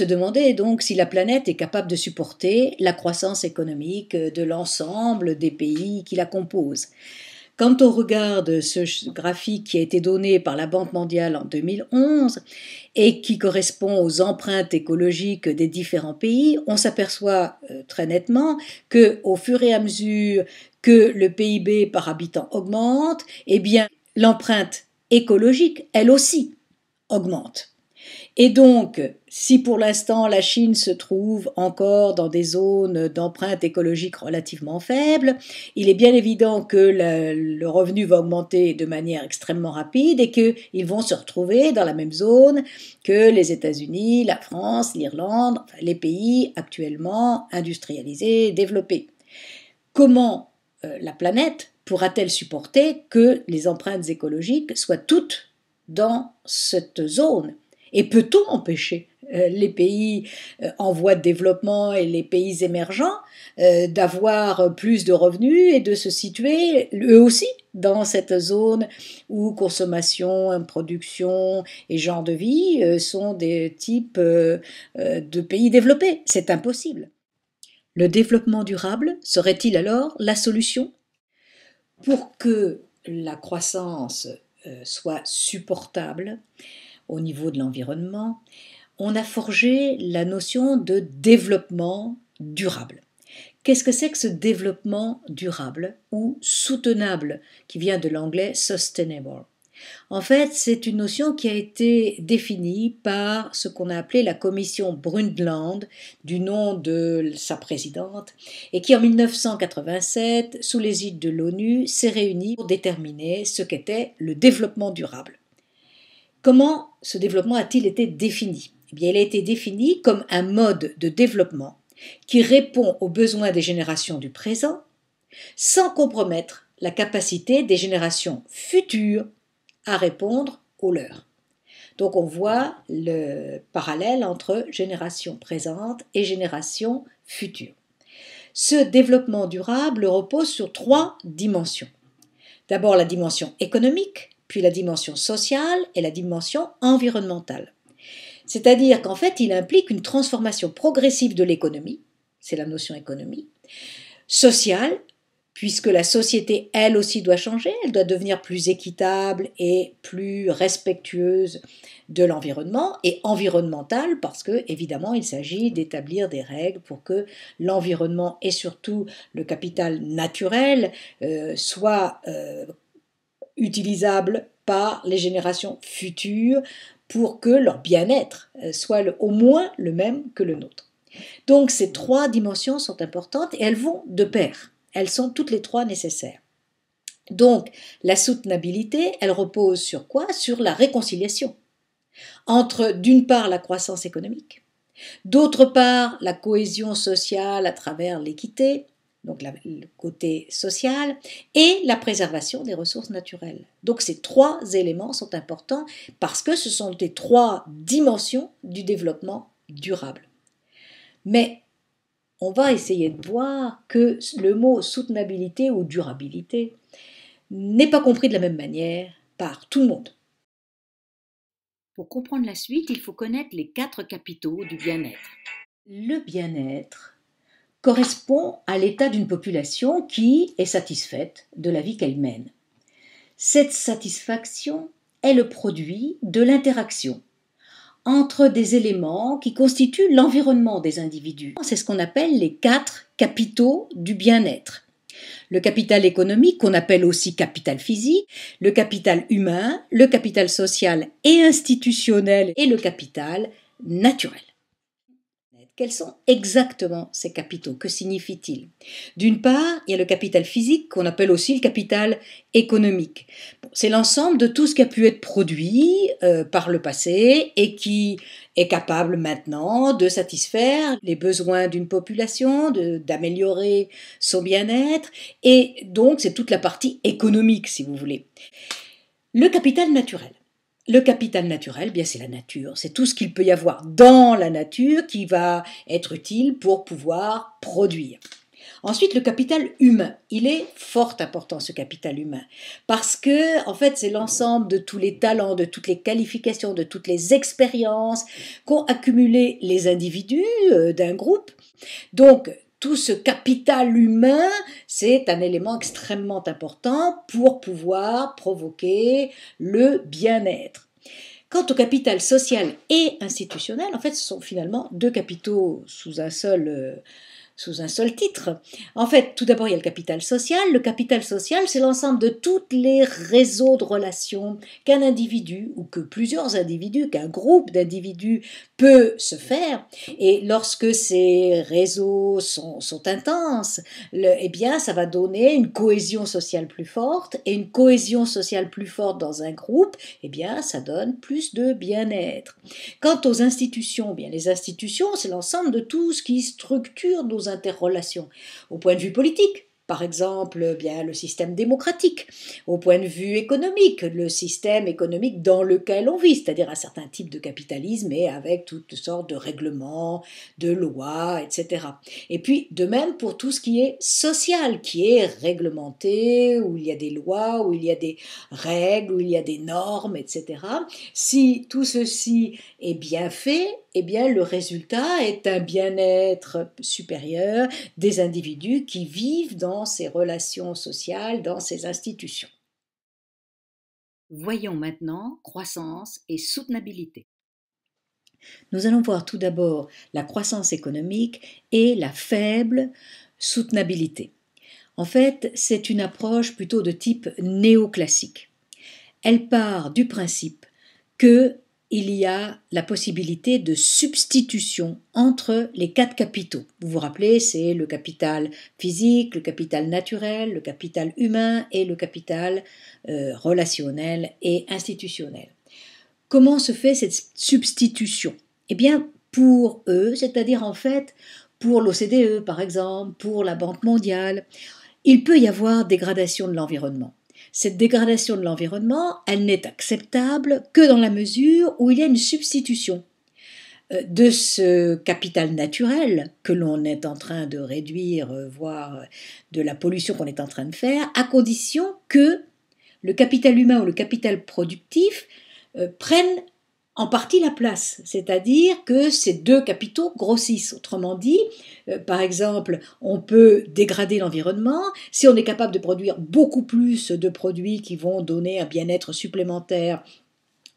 se demander donc si la planète est capable de supporter la croissance économique de l'ensemble des pays qui la composent. Quand on regarde ce graphique qui a été donné par la Banque mondiale en 2011 et qui correspond aux empreintes écologiques des différents pays, on s'aperçoit euh, très nettement que au fur et à mesure que le PIB par habitant augmente, eh bien l'empreinte écologique elle aussi augmente. Et donc, si pour l'instant la Chine se trouve encore dans des zones d'empreinte écologique relativement faibles, il est bien évident que le, revenu va augmenter de manière extrêmement rapide et qu'ils vont se retrouver dans la même zone que les États-Unis, la France, l'Irlande, les pays actuellement industrialisés, développés. Comment euh, la planète pourra-t-elle supporter que les empreintes écologiques soient toutes dans cette zone et peut-on empêcher euh, les pays euh, en voie de développement et les pays émergents euh, d'avoir plus de revenus et de se situer eux aussi dans cette zone où consommation, production et genre de vie sont des types de pays développés. C'est impossible. Le développement durable serait-il alors la solution Pour que la croissance soit supportable, au niveau de l'environnement, on a forgé la notion de développement durable. Qu'est-ce que c'est que ce développement durable ou soutenable qui vient de l'anglais sustainable En fait, c'est une notion qui a été définie par ce qu'on a appelé la commission Brundtland du nom de sa présidente et qui en 1987, sous l'égide de l'ONU, s'est réunie pour déterminer ce qu'était le développement durable. Comment ce développement a-t-il été défini eh bien, il a été défini comme un mode de développement qui répond aux besoins des générations du présent sans compromettre la capacité des générations futures à répondre aux leurs. Donc on voit le parallèle entre génération présente et génération future. Ce développement durable repose sur trois dimensions. D'abord la dimension économique, puis la dimension sociale et la dimension environnementale. C'est-à-dire qu'en fait, il implique une transformation progressive de l'économie, c'est la notion économie, sociale, puisque la société, elle aussi, doit changer, elle doit devenir plus équitable et plus respectueuse de l'environnement, et environnementale, parce que, évidemment, il s'agit d'établir des règles pour que l'environnement et surtout le capital naturel euh, soient euh, utilisables par les générations futures pour que leur bien-être euh, soit au moins le même que le nôtre. Donc ces trois dimensions sont importantes et elles vont de pair. Elles sont toutes les trois nécessaires. Donc la soutenabilité, elle repose sur quoi Sur la réconciliation entre d'une part la croissance économique, d'autre part la cohésion sociale à travers l'équité, donc le côté social, et la préservation des ressources naturelles. Donc ces trois éléments sont importants parce que ce sont les trois dimensions du développement durable. Mais on va essayer de voir que le mot soutenabilité ou durabilité n'est pas compris de la même manière par tout le monde. Pour comprendre la suite, il faut connaître les quatre capitaux du bien-être. Le bien-être correspond à l'état d'une population qui est satisfaite de la vie qu'elle mène. Cette satisfaction est le produit de l'interaction entre des éléments qui constituent l'environnement des individus. C'est ce qu'on appelle les quatre capitaux du bien-être. Le capital économique, qu'on appelle aussi capital physique, le capital humain, le capital social et institutionnel et le capital naturel. Quels sont exactement ces capitaux Que signifie-t-il D'une part, il y a le capital physique qu'on appelle aussi le capital économique. C'est l'ensemble de tout ce qui a pu être produit euh, par le passé et qui est capable maintenant de satisfaire les besoins d'une population, d'améliorer son bien-être. Et donc, c'est toute la partie économique, si vous voulez. Le capital naturel. Le capital naturel, eh bien c'est la nature, c'est tout ce qu'il peut y avoir dans la nature qui va être utile pour pouvoir produire. Ensuite, le capital humain, il est fort important ce capital humain parce que en fait, c'est l'ensemble de tous les talents, de toutes les qualifications, de toutes les expériences qu'ont accumulé les individus euh, d'un groupe. Donc, tout ce capital humain, c'est un élément extrêmement important pour pouvoir provoquer le bien-être. Quant au capital social et institutionnel, en fait, ce sont finalement deux capitaux sous un seul, euh, sous un seul titre. En fait, tout d'abord, il y a le capital social. Le capital social, c'est l'ensemble de tous les réseaux de relations qu'un individu ou que plusieurs individus, qu'un groupe d'individus peut se faire. Et lorsque ces réseaux sont, intenses, eh bien, ça va donner une cohésion sociale plus forte. Et une cohésion sociale plus forte dans un groupe, eh bien, ça donne plus de bien-être. Quant aux institutions, eh bien, les institutions, c'est l'ensemble de tout ce qui structure nos interrelations. Au point de vue politique, par exemple eh bien le système démocratique, au point de vue économique, le système économique dans lequel on vit, c'est-à-dire un certain type de capitalisme et avec toutes sortes de règlements, de lois, etc. Et puis de même pour tout ce qui est social, qui est réglementé, où il y a des lois, où il y a des règles, où il y a des normes, etc. Si tout ceci est bien fait, eh bien le résultat est un bien-être supérieur des individus qui vivent dans ses relations sociales, dans ses institutions. Voyons maintenant croissance et soutenabilité. Nous allons voir tout d'abord la croissance économique et la faible soutenabilité. En fait, c'est une approche plutôt de type néoclassique. Elle part du principe que il y a la possibilité de substitution entre les quatre capitaux. Vous vous rappelez, c'est le capital physique, le capital naturel, le capital humain et le capital euh, relationnel et institutionnel. Comment se fait cette substitution Eh bien, pour eux, c'est-à-dire en fait pour l'OCDE par exemple, pour la Banque mondiale, il peut y avoir dégradation de l'environnement. Cette dégradation de l'environnement, elle n'est acceptable que dans la mesure où il y a une substitution euh, de ce capital naturel que l'on est en train de réduire, euh, voire euh, de la pollution qu'on est en train de faire, à condition que le capital humain ou le capital productif prennent en partie la place, c'est-à-dire que ces deux capitaux grossissent. Autrement dit, euh, par exemple, on peut dégrader l'environnement si on est capable de produire beaucoup plus de produits qui vont donner un bien-être supplémentaire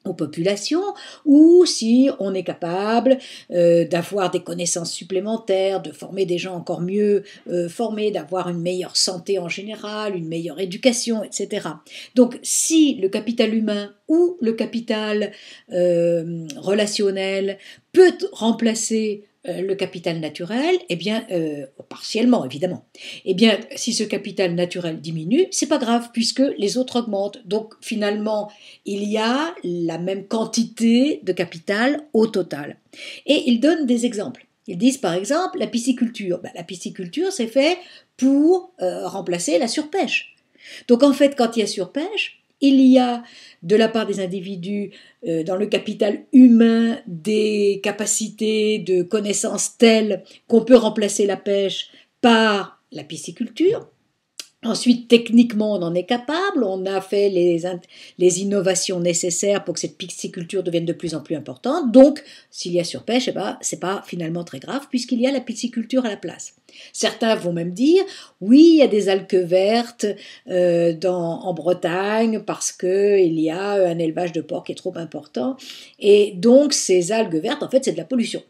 aux populations ou si on est capable euh, d'avoir des connaissances supplémentaires, de former des gens encore mieux euh, formés, d'avoir une meilleure santé en général, une meilleure éducation, etc. Donc si le capital humain ou le capital euh, relationnel peut remplacer euh, le capital naturel, eh bien, euh, partiellement évidemment, eh bien, si ce capital naturel diminue, c'est pas grave puisque les autres augmentent. Donc finalement, il y a la même quantité de capital au total. Et ils donnent des exemples. Ils disent par exemple la pisciculture. Ben, la pisciculture, c'est fait pour euh, remplacer la surpêche. Donc en fait, quand il y a surpêche, il y a de la part des individus euh, dans le capital humain des capacités de connaissances telles qu'on peut remplacer la pêche par la pisciculture, Ensuite, techniquement, on en est capable, on a fait les, les, innovations nécessaires pour que cette pisciculture devienne de plus en plus importante. Donc, s'il y a surpêche, eh ben, c'est pas finalement très grave puisqu'il y a la pisciculture à la place. Certains vont même dire, oui, il y a des algues vertes euh, dans, en Bretagne parce qu'il y a un élevage de porc qui est trop important. Et donc, ces algues vertes, en fait, c'est de la pollution.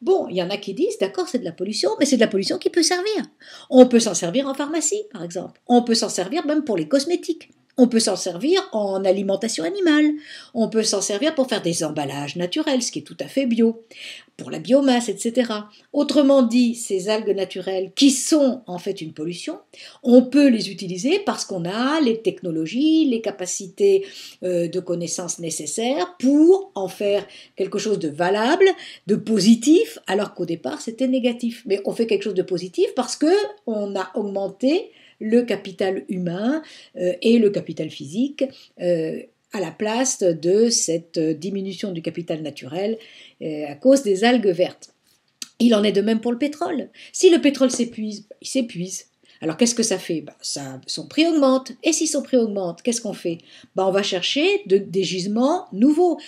Bon, il y en a qui disent, d'accord, c'est de la pollution, mais c'est de la pollution qui peut servir. On peut s'en servir en pharmacie, par exemple. On peut s'en servir même pour les cosmétiques. On peut s'en servir en alimentation animale, on peut s'en servir pour faire des emballages naturels, ce qui est tout à fait bio, pour la biomasse, etc. Autrement dit, ces algues naturelles qui sont en fait une pollution, on peut les utiliser parce qu'on a les technologies, les capacités euh, de connaissances nécessaires pour en faire quelque chose de valable, de positif, alors qu'au départ c'était négatif. Mais on fait quelque chose de positif parce qu'on a augmenté le capital humain euh, et le capital physique euh, à la place de cette euh, diminution du capital naturel à cause des algues vertes. Il en est de même pour le pétrole. Si le pétrole s'épuise, il s'épuise. Alors qu'est-ce que ça fait ben, ça, Son prix augmente. Et si son prix augmente, qu'est-ce qu'on fait bah On va chercher des gisements nouveaux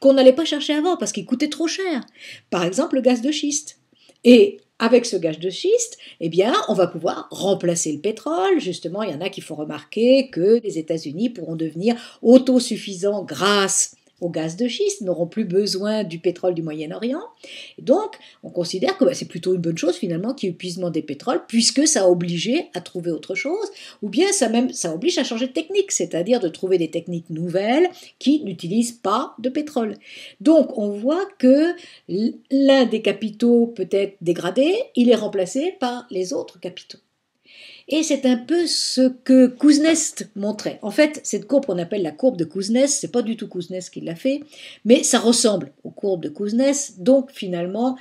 qu'on n'allait pas chercher avant parce qu'ils coûtaient trop cher. Par exemple, le gaz de schiste. Et avec ce gage de schiste, eh bien, on va pouvoir remplacer le pétrole. Justement, il y en a qui font remarquer que les États-Unis pourront devenir autosuffisants grâce au gaz de schiste, n'auront plus besoin du pétrole du Moyen-Orient. Donc, on considère que bah, c'est plutôt une bonne chose finalement qu'il y ait épuisement des pétroles, puisque ça a obligé à trouver autre chose, ou bien ça, même, ça oblige à changer de technique, c'est-à-dire de trouver des techniques nouvelles qui n'utilisent pas de pétrole. Donc, on voit que l'un des capitaux peut être dégradé, il est remplacé par les autres capitaux. Et c'est un peu ce que Kuznets montrait. En fait, cette courbe on appelle la courbe de Kuznets, c'est pas du tout Kuznets qui l'a fait, mais ça ressemble aux courbes de Kuznets. Donc finalement,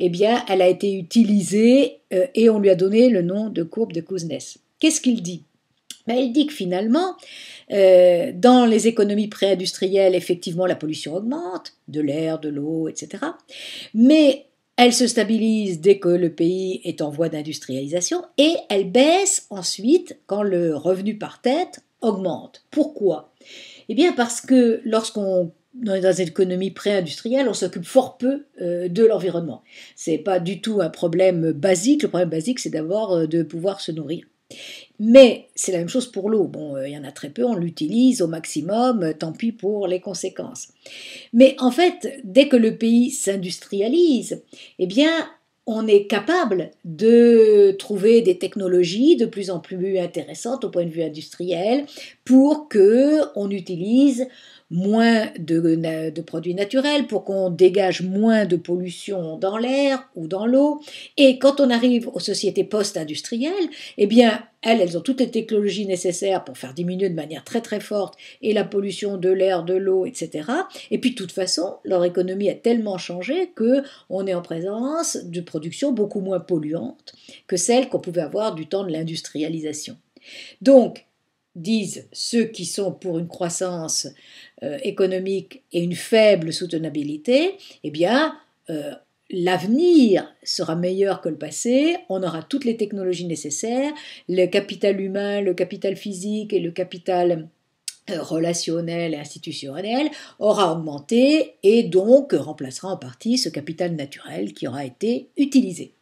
eh bien, elle a été utilisée euh, et on lui a donné le nom de courbe de Kuznets. Qu'est-ce qu'il dit ben, Il dit que finalement, euh, dans les économies pré-industrielles, effectivement, la pollution augmente, de l'air, de l'eau, etc. Mais elle se stabilise dès que le pays est en voie d'industrialisation et elle baisse ensuite quand le revenu par tête augmente. Pourquoi Eh bien parce que lorsqu'on est dans une économie pré-industrielle, on s'occupe fort peu euh, de l'environnement. Ce n'est pas du tout un problème basique. Le problème basique, c'est d'abord euh, de pouvoir se nourrir. Mais c'est la même chose pour l'eau. Bon, euh, il y en a très peu, on l'utilise au maximum, euh, tant pis pour les conséquences. Mais en fait, dès que le pays s'industrialise, eh bien, on est capable de trouver des technologies de plus en plus intéressantes au point de vue industriel pour que on utilise moins de, produits naturels, pour qu'on dégage moins de pollution dans l'air ou dans l'eau. Et quand on arrive aux sociétés post-industrielles, eh bien, elles, ont toutes les technologies nécessaires pour faire diminuer de manière très très forte et la pollution de l'air, de l'eau, etc. Et puis de toute façon, leur économie a tellement changé que on est en présence de production beaucoup moins polluante que celle qu'on pouvait avoir du temps de l'industrialisation. Donc, disent ceux qui sont pour une croissance euh, économique et une faible soutenabilité, eh bien, euh, l'avenir sera meilleur que le passé, on aura toutes les technologies nécessaires, le capital humain, le capital physique et le capital euh, relationnel et institutionnel aura augmenté et donc remplacera en partie ce capital naturel qui aura été utilisé.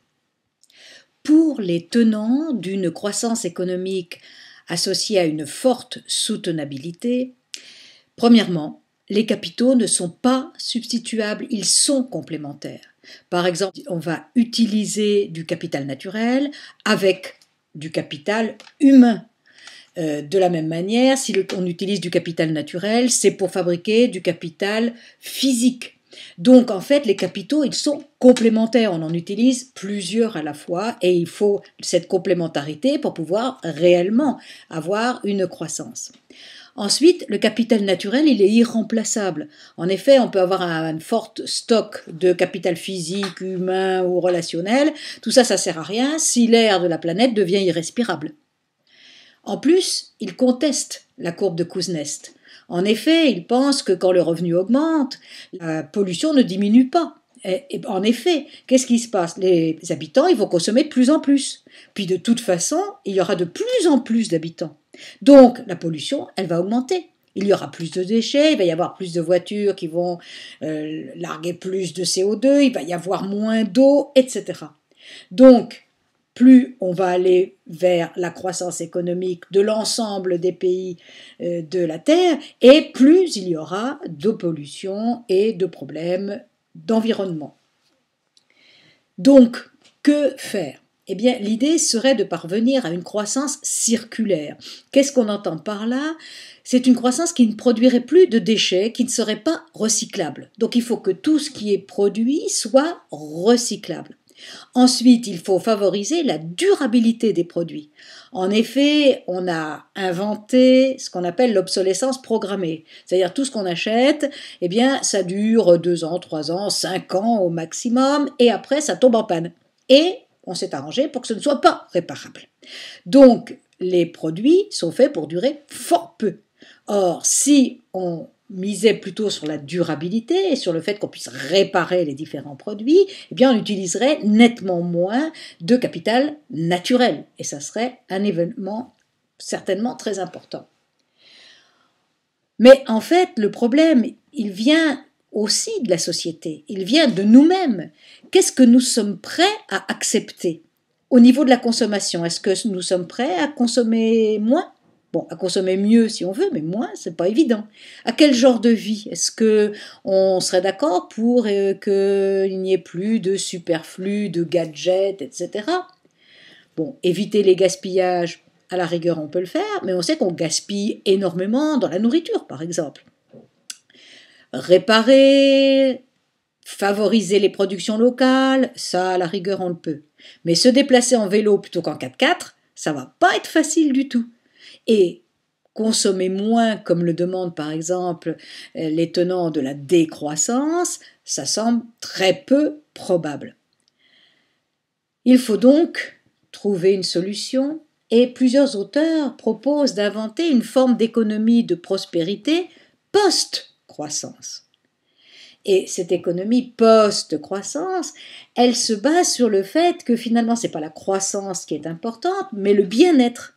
Pour les tenants d'une croissance économique associés à une forte soutenabilité. Premièrement, les capitaux ne sont pas substituables, ils sont complémentaires. Par exemple, on va utiliser du capital naturel avec du capital humain. Euh, de la même manière, si on utilise du capital naturel, c'est pour fabriquer du capital physique donc en fait, les capitaux, ils sont complémentaires. On en utilise plusieurs à la fois et il faut cette complémentarité pour pouvoir réellement avoir une croissance. Ensuite, le capital naturel, il est irremplaçable. En effet, on peut avoir un, fort stock de capital physique, humain ou relationnel. Tout ça, ça sert à rien si l'air de la planète devient irrespirable. En plus, il conteste la courbe de Kuznets. En effet, ils pensent que quand le revenu augmente, la pollution ne diminue pas. en effet, qu'est-ce qui se passe Les habitants, ils vont consommer de plus en plus. Puis de toute façon, il y aura de plus en plus d'habitants. Donc la pollution, elle va augmenter. Il y aura plus de déchets, il va y avoir plus de voitures qui vont euh, larguer plus de CO2, il va y avoir moins d'eau, etc. Donc, plus on va aller vers la croissance économique de l'ensemble des pays euh, de la Terre, et plus il y aura de pollution et de problèmes d'environnement. Donc, que faire eh bien, l'idée serait de parvenir à une croissance circulaire. Qu'est-ce qu'on entend par là C'est une croissance qui ne produirait plus de déchets, qui ne serait pas recyclable. Donc, il faut que tout ce qui est produit soit recyclable. Ensuite, il faut favoriser la durabilité des produits. En effet, on a inventé ce qu'on appelle l'obsolescence programmée, c'est-à-dire tout ce qu'on achète, eh bien, ça dure deux ans, trois ans, cinq ans au maximum, et après, ça tombe en panne. Et on s'est arrangé pour que ce ne soit pas réparable. Donc, les produits sont faits pour durer fort peu. Or, si on misait plutôt sur la durabilité et sur le fait qu'on puisse réparer les différents produits, eh bien on utiliserait nettement moins de capital naturel. Et ça serait un événement certainement très important. Mais en fait, le problème, il vient aussi de la société, il vient de nous-mêmes. Qu'est-ce que nous sommes prêts à accepter au niveau de la consommation Est-ce que nous sommes prêts à consommer moins Bon, à consommer mieux si on veut, mais moins, c'est pas évident. À quel genre de vie Est-ce que on serait d'accord pour euh, qu'il n'y ait plus de superflu, de gadgets, etc. Bon, éviter les gaspillages, à la rigueur, on peut le faire, mais on sait qu'on gaspille énormément dans la nourriture, par exemple. Réparer, favoriser les productions locales, ça, à la rigueur, on le peut. Mais se déplacer en vélo plutôt qu'en 4x4, ça va pas être facile du tout et consommer moins, comme le demandent par exemple euh, les tenants de la décroissance, ça semble très peu probable. Il faut donc trouver une solution et plusieurs auteurs proposent d'inventer une forme d'économie de prospérité post-croissance. Et cette économie post-croissance, elle se base sur le fait que finalement, ce n'est pas la croissance qui est importante, mais le bien-être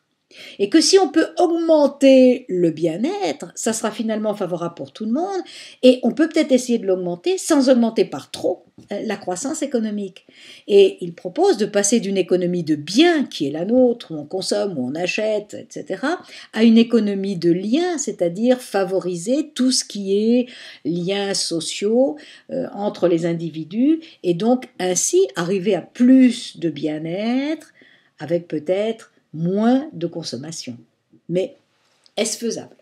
et que si on peut augmenter le bien-être, ça sera finalement favorable pour tout le monde, et on peut peut-être essayer de l'augmenter sans augmenter par trop euh, la croissance économique. Et il propose de passer d'une économie de biens, qui est la nôtre, où on consomme, où on achète, etc., à une économie de liens, c'est-à-dire favoriser tout ce qui est liens sociaux euh, entre les individus, et donc ainsi arriver à plus de bien-être, avec peut-être moins de consommation. Mais est-ce faisable